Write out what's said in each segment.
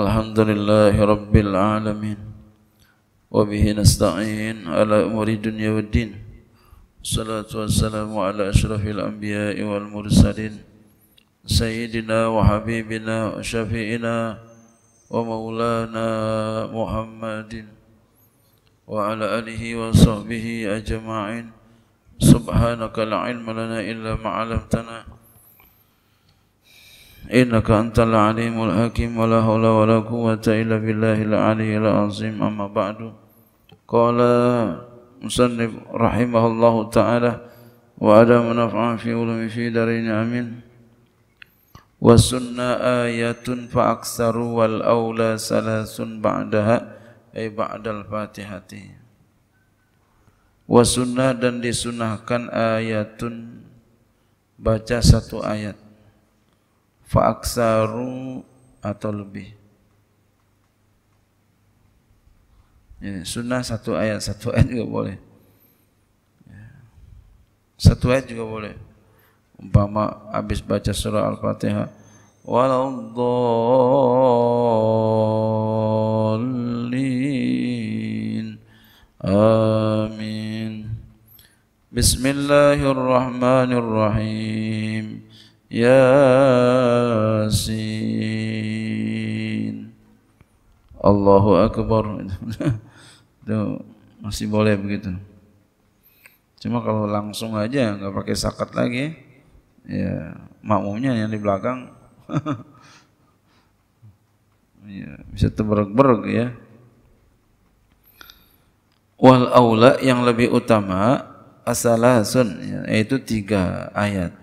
الحمد لله رب العالمين وبه نستعين على أمور الدنيا والدين الصلاة والسلام على أشرف الأنبياء والمرسلين سيدنا وحبيبنا وشفيئنا ومولانا محمد وعلى آله وصحبه أجمعين سبحانك لا علم لنا إلا ما علمتنا إنك أنت العليم الحكيم ولا حول ولا قوة إلا بالله العلي العظيم أما بعد قال مصنف رحمه الله تعالى وأدام نفعا في علم في دارين آمين والسنة آية فأكثر والأولى ثلاث بعدها أي بعد الفاتحة وسنة dan disunahkan كان آية، baca satu ayat faaksaru atau lebih. Ini sunnah satu ayat satu ayat juga boleh. Ya. Satu ayat juga boleh. Umpama habis baca surah Al-Fatihah. Walau dhalin. Amin. Bismillahirrahmanirrahim. Yasin Allahu Akbar itu masih boleh begitu cuma kalau langsung aja nggak pakai sakat lagi ya makmumnya yang di belakang ya, bisa terberg-berg ya wal aula yang lebih utama asalasun ya, yaitu tiga ayat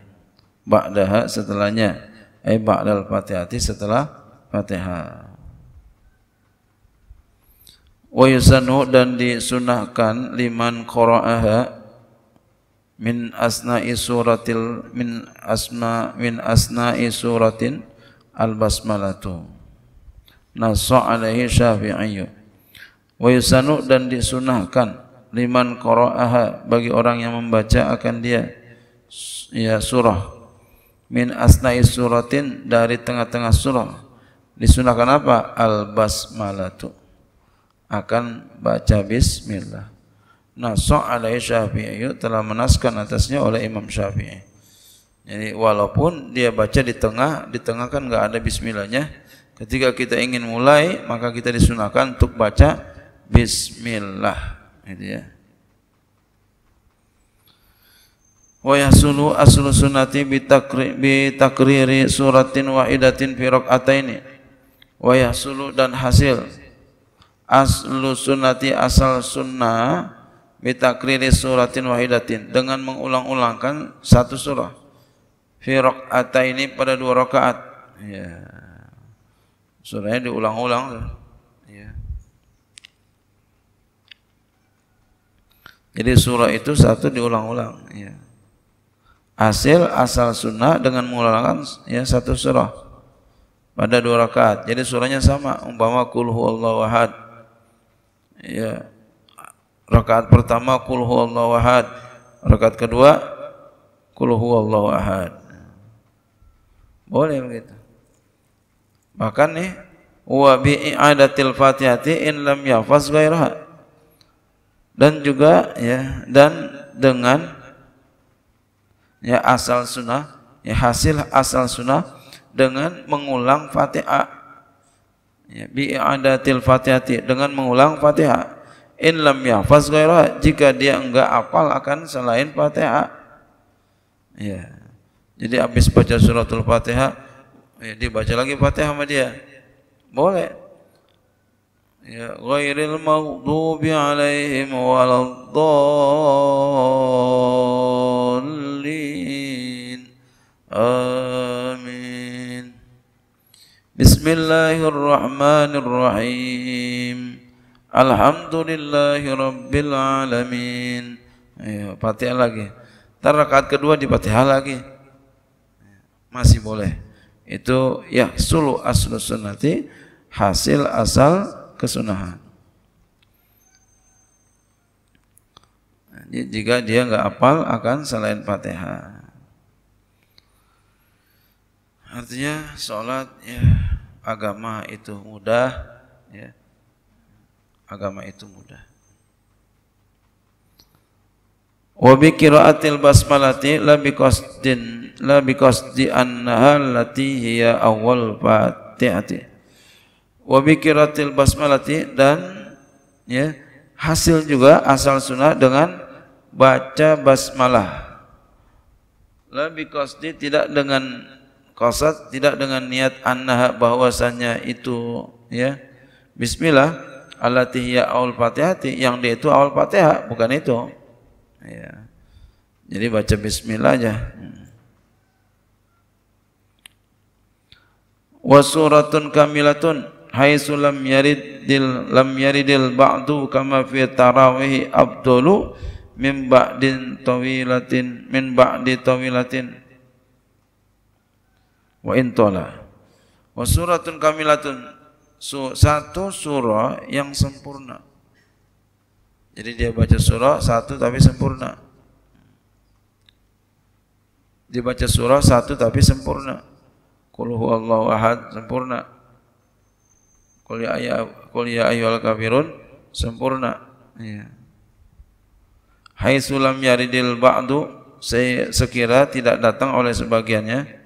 ba'daha setelahnya ay ba'dal fatihati setelah fatihah wa yusannu dan disunahkan liman qara'aha min asna'i suratil min asma min asna'i suratin al basmalatu nasu alaihi syafi'iyyu wa yusannu dan disunahkan liman qara'aha bagi orang yang membaca akan dia ya surah min asna'i suratin dari tengah-tengah surah. Disunahkan apa? Al-basmalatu. Akan baca bismillah. Nah so alai syafi'i telah menaskan atasnya oleh Imam Syafi'i. Jadi walaupun dia baca di tengah, di tengah kan enggak ada bismillahnya. Ketika kita ingin mulai, maka kita disunahkan untuk baca bismillah. Gitu ya. wa yahsulu aslu sunnati bitakri takriri suratin wahidatin fi ini wa yahsulu dan hasil aslu sunnati asal sunnah bi suratin wahidatin dengan mengulang-ulangkan satu surah fi ini pada dua rakaat ya surahnya diulang-ulang ya jadi surah itu satu diulang-ulang ya hasil asal sunnah dengan mengulangkan ya satu surah pada dua rakaat. Jadi surahnya sama, umpama kul huwallahu ahad. Ya. Rakaat pertama kul huwallahu ahad, rakaat kedua kul huwallahu ahad. Boleh begitu. Bahkan nih wa bi i'adatil Fatihati in lam yafaz ghairaha. Dan juga ya dan dengan ya asal sunnah ya hasil asal sunnah dengan mengulang fatihah ya, til fatihati dengan mengulang fatihah in lam yahfaz jika dia enggak hafal akan selain fatihah ya jadi habis baca suratul fatihah ya, dibaca lagi fatihah sama dia boleh ya ghairil maghdubi alaihim waladdallin Bismillahirrahmanirrahim. Alhamdulillahirabbil alamin. Ayo, Fatihah lagi. Tarakat kedua di Fatihah lagi. Masih boleh. Itu ya sulu aslu sunnati hasil asal kesunahan. jika dia nggak apal akan selain Fatihah. Artinya sholat ya agama itu mudah ya. Agama itu mudah. Wa bi qiraatil basmalati la bi qasdin la bi qasdi annaha allati hiya awal fatihati. Wa bi qiraatil basmalati dan ya hasil juga asal sunnah dengan baca basmalah. La bi qasdi tidak dengan Qasad tidak dengan niat annaha bahwasanya itu ya. Bismillah allati hiya awal Fatihati yang dia itu awal Fatihah bukan itu. Ya. Jadi baca bismillah aja. Wa suratun kamilatun haitsu sulam yaridil lam yaridil ba'du kama fi tarawih abdulu min ba'din tawilatin min ba'di tawilatin wa intola wa suratun kamilatun satu surah yang sempurna jadi dia baca surah satu tapi sempurna dia baca surah satu tapi sempurna qul allahu ahad sempurna qul ya ayya qul ya ayyuhal kafirun sempurna ya haitsu lam yaridil ba'du sekira tidak datang oleh sebagiannya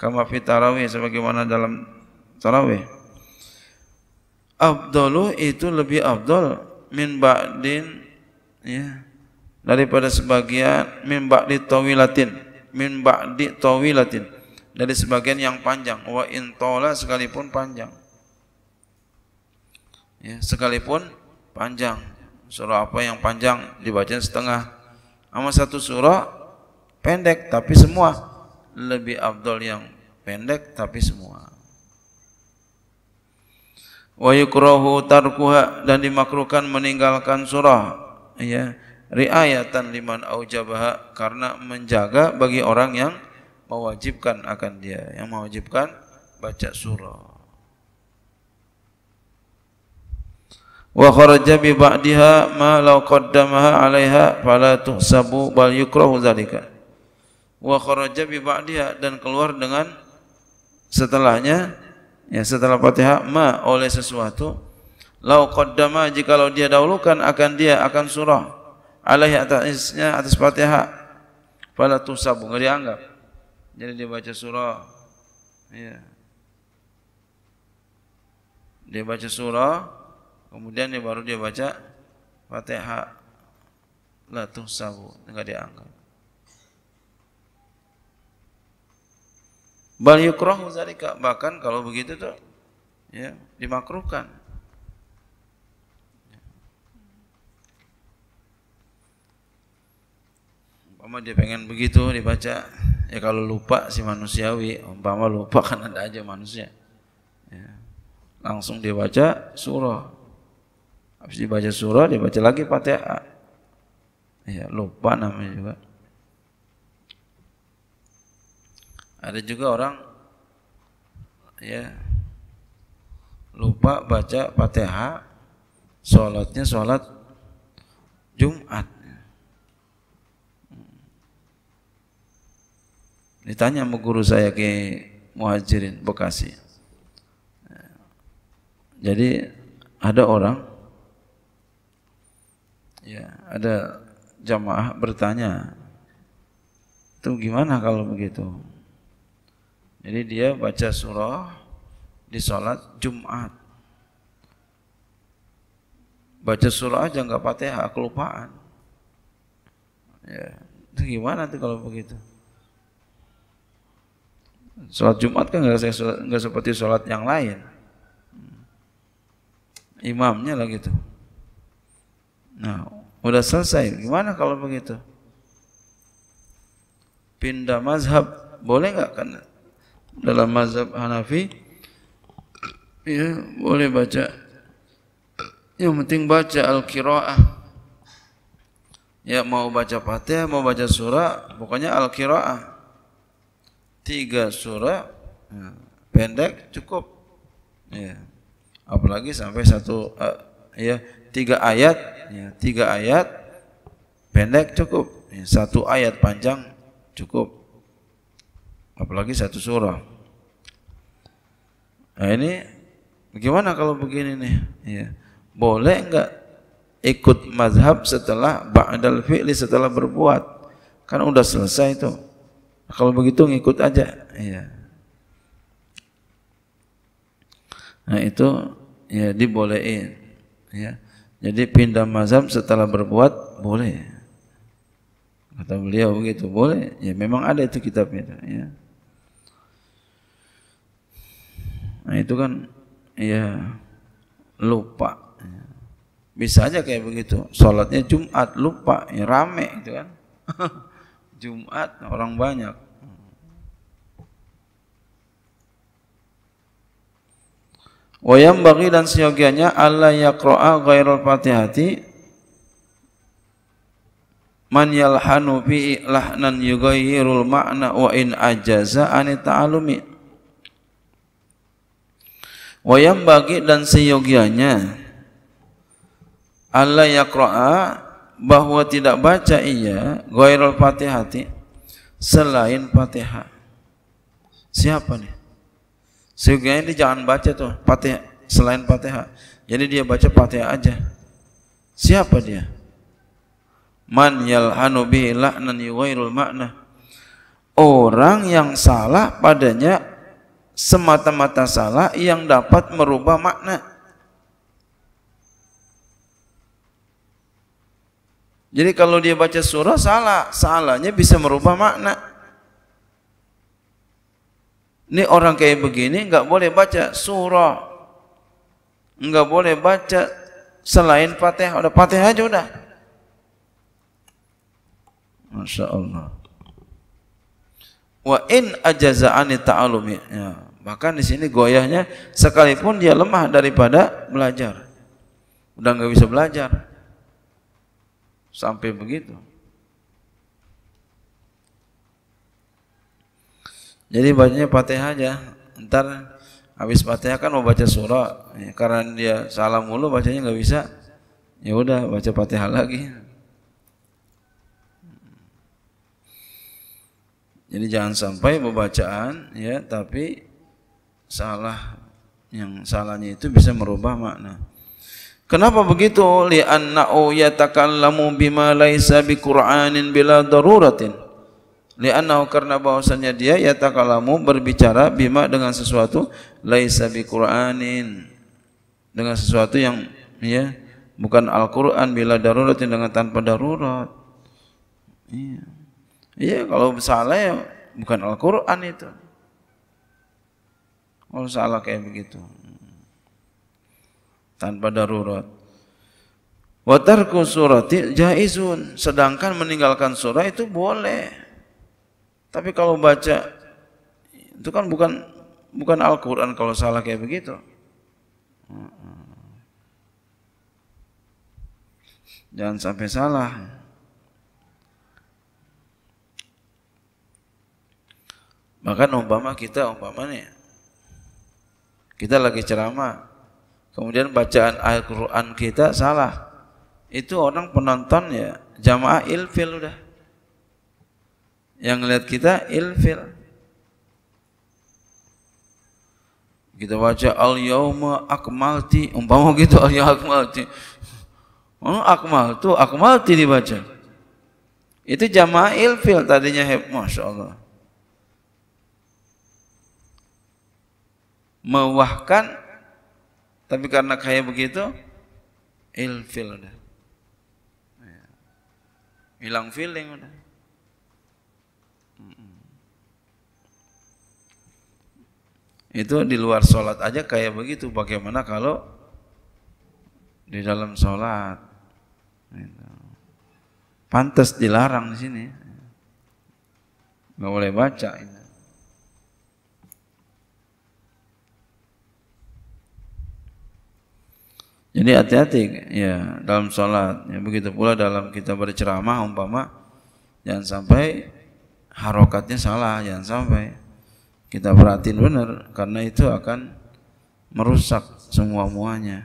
kama fi tarawih sebagaimana dalam tarawih afdalu itu lebih abdul min ba'din ya daripada sebagian min ba'di tawilatin min ba'di tawilatin dari sebagian yang panjang wa in tola sekalipun panjang ya sekalipun panjang surah apa yang panjang dibaca setengah sama satu surah pendek tapi semua lebih abdol yang pendek tapi semua wa yukrahu tarkuha dan dimakruhkan meninggalkan surah ya riayatan liman aujabaha karena menjaga bagi orang yang mewajibkan akan dia yang mewajibkan baca surah wa kharaja bi ba'daha ma law qaddamaha 'alaiha fala tuhsabu bal yukrahu dzalika wa kharaja bi ba'diha dan keluar dengan setelahnya ya setelah Fatihah ma oleh sesuatu lau qaddama jikalau dia dahulukan akan dia akan surah alaihi atasnya atas Fatihah fala tusabu enggak dianggap jadi dia baca surah ya dia baca surah kemudian dia baru dia baca Fatihah la tusabu enggak dianggap Bal yukrahu Bahkan kalau begitu tuh ya dimakruhkan. Umpama dia pengen begitu dibaca, ya kalau lupa si manusiawi, umpama lupa kan ada aja manusia. Ya. Langsung dibaca surah. Habis dibaca surah, dibaca lagi Fatihah. Ya, lupa namanya juga. Ada juga orang ya lupa baca Fatihah, sholatnya sholat Jumat. Ditanya sama guru saya ke Muhajirin Bekasi. Jadi ada orang ya ada jamaah bertanya itu gimana kalau begitu jadi dia baca surah di sholat Jumat. Baca surah aja nggak fatihah, kelupaan. Ya, itu gimana tuh kalau begitu? Sholat Jumat kan nggak nggak seperti sholat yang lain. Imamnya lah gitu. Nah, udah selesai. Gimana kalau begitu? Pindah mazhab boleh nggak? Kan dalam mazhab Hanafi ya boleh baca yang penting baca al-qiraah ya mau baca Fatihah mau baca surah pokoknya al-qiraah tiga surah ya, pendek cukup ya apalagi sampai satu uh, ya tiga ayat ya, tiga ayat pendek cukup ya, satu ayat panjang cukup apalagi satu surah nah ini bagaimana kalau begini nih ya. boleh enggak ikut mazhab setelah ba'dal fi'li setelah berbuat kan udah selesai itu kalau begitu ngikut aja ya nah itu ya dibolehin ya jadi pindah mazhab setelah berbuat boleh kata beliau begitu boleh ya memang ada itu kitabnya ya Nah, itu kan ya lupa. Bisa aja kayak begitu. Sholatnya Jumat lupa, ya rame itu kan. Jumat orang banyak. Wayam bagi dan seyogianya Allah yakroa gairul fatihati man yalhanu bi lahnan yugayyirul makna wa in ajaza anita alumit Wayam bagi dan seyogianya Allah yakro'a bahwa tidak baca iya ghairul fatihati selain fatihah siapa nih sehingga ini jangan baca tuh fatihah selain fatihah jadi dia baca fatihah aja siapa dia man yalhanu bihi la'nan yughairul makna orang yang salah padanya semata-mata salah yang dapat merubah makna. Jadi kalau dia baca surah salah, salahnya bisa merubah makna. Ini orang kayak begini nggak boleh baca surah, nggak boleh baca selain fatihah. Udah fatihah aja udah. Masya Allah. Wa in ajazaani ta'alumi. Ya. Bahkan di sini goyahnya sekalipun dia lemah daripada belajar. Udah nggak bisa belajar. Sampai begitu. Jadi bacanya Fatihah aja. Ntar habis Fatihah kan mau baca surah. Ya, karena dia salam mulu bacanya nggak bisa. Ya udah baca Fatihah lagi. Jadi jangan sampai bacaan ya tapi salah yang salahnya itu bisa merubah makna. Kenapa begitu? Li'anna'u yatakallamu bima laisa biqur'anin bila daruratin. Li'anna'u karena bahwasanya dia yatakallamu berbicara bima dengan sesuatu laisa biqur'anin. Dengan sesuatu yang ya bukan Al-Qur'an bila daruratin dengan tanpa darurat. Iya. Iya, kalau salah ya bukan Al-Qur'an itu. Kalau oh, salah kayak begitu. Tanpa darurat. Watarku surati jaizun. Sedangkan meninggalkan surah itu boleh. Tapi kalau baca itu kan bukan bukan Al-Quran kalau salah kayak begitu. Jangan sampai salah. Bahkan umpama kita umpamanya kita lagi ceramah, kemudian bacaan Al-Quran kita salah. Itu orang penonton ya, jamaah ilfil udah. Yang lihat kita ilfil. kita baca al yauma akmalti umpama gitu al yauma akmalti oh, akmal tuh akmalti dibaca itu jamaah ilfil tadinya masya Allah mewahkan tapi karena kaya begitu ilfil udah hilang feeling udah itu di luar sholat aja kayak begitu bagaimana kalau di dalam sholat gitu. pantas dilarang di sini nggak boleh baca ini Jadi hati-hati ya dalam sholat. Ya, begitu pula dalam kita berceramah umpama jangan sampai harokatnya salah, jangan sampai kita perhatiin benar karena itu akan merusak semua muanya.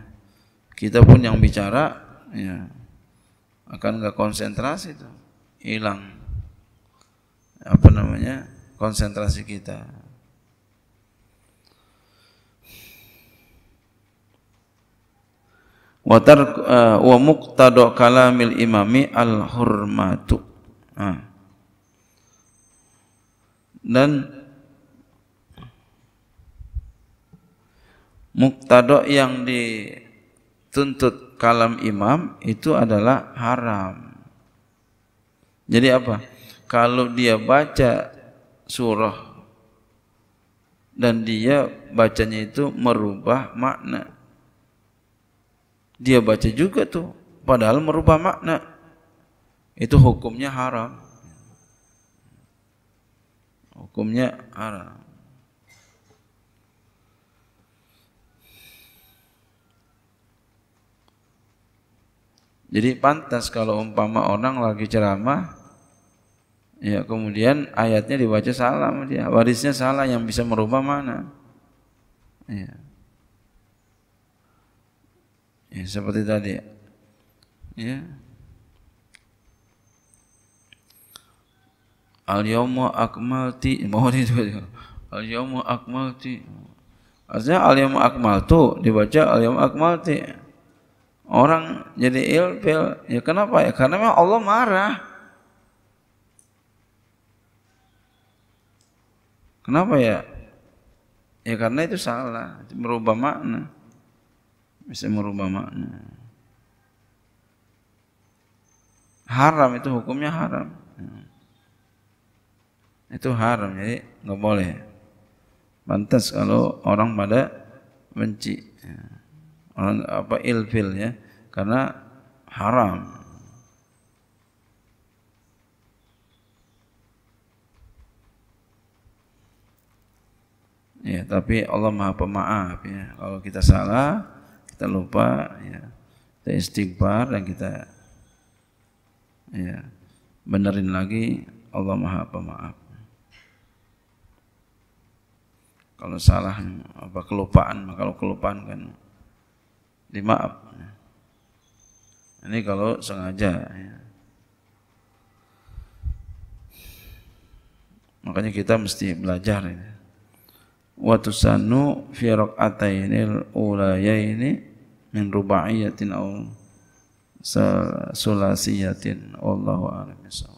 Kita pun yang bicara ya akan nggak konsentrasi itu hilang apa namanya konsentrasi kita wa tar eh, wa muqtada kalamil imami al hurmatu ah. dan muktadok yang dituntut kalam imam itu adalah haram. Jadi apa? Kalau dia baca surah dan dia bacanya itu merubah makna dia baca juga tuh, padahal merubah makna. Itu hukumnya haram. Hukumnya haram. Jadi pantas kalau umpama orang lagi ceramah, ya kemudian ayatnya dibaca salah, dia warisnya salah yang bisa merubah mana? Ya. Ya, seperti tadi. Ya. Al-yawma akmalti. Mohon itu. Al-yawma akmalti. Artinya al akmal tu Dibaca al-yawma akmalti. Orang jadi ilfil. Ya kenapa ya? Karena memang Allah marah. Kenapa ya? Ya karena itu salah. merubah makna bisa merubah makna. Haram itu hukumnya haram. Hmm. Itu haram, jadi nggak boleh. Pantas kalau orang pada benci. Ya. Orang apa ilfil ya, karena haram. Ya, tapi Allah Maha Pemaaf ya. Kalau kita salah, kita lupa ya kita istighfar dan kita ya benerin lagi Allah Maha Pemaaf kalau salah apa kelupaan kalau kelupaan kan dimaaf ini kalau sengaja ya. makanya kita mesti belajar ini ya wa tusannu fi raq'atainil ulayaini min ruba'iyatin aw sulasiyatin wallahu a'lam